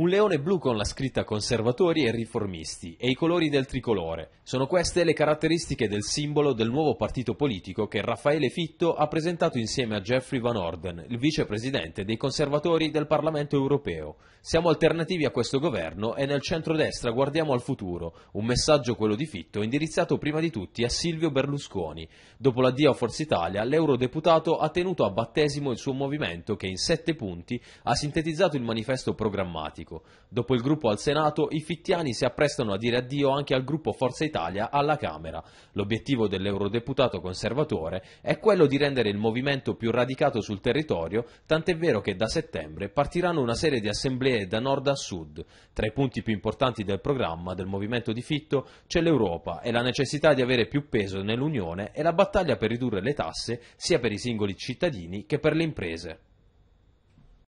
Un leone blu con la scritta conservatori e riformisti e i colori del tricolore. Sono queste le caratteristiche del simbolo del nuovo partito politico che Raffaele Fitto ha presentato insieme a Jeffrey Van Orden, il vicepresidente dei conservatori del Parlamento europeo. Siamo alternativi a questo governo e nel centrodestra guardiamo al futuro. Un messaggio quello di Fitto indirizzato prima di tutti a Silvio Berlusconi. Dopo l'addio a Forza Italia, l'eurodeputato ha tenuto a battesimo il suo movimento che in sette punti ha sintetizzato il manifesto programmatico islamico. Dopo il gruppo al Senato, i fittiani si apprestano a dire addio anche al gruppo Forza Italia alla Camera. L'obiettivo dell'eurodeputato conservatore è quello di rendere il movimento più radicato sul territorio, tant'è vero che da settembre partiranno una serie di assemblee da nord a sud. Tra i punti più importanti del programma del movimento di Fitto c'è l'Europa e la necessità di avere più peso nell'Unione e la battaglia per ridurre le tasse sia per i singoli cittadini che per le imprese.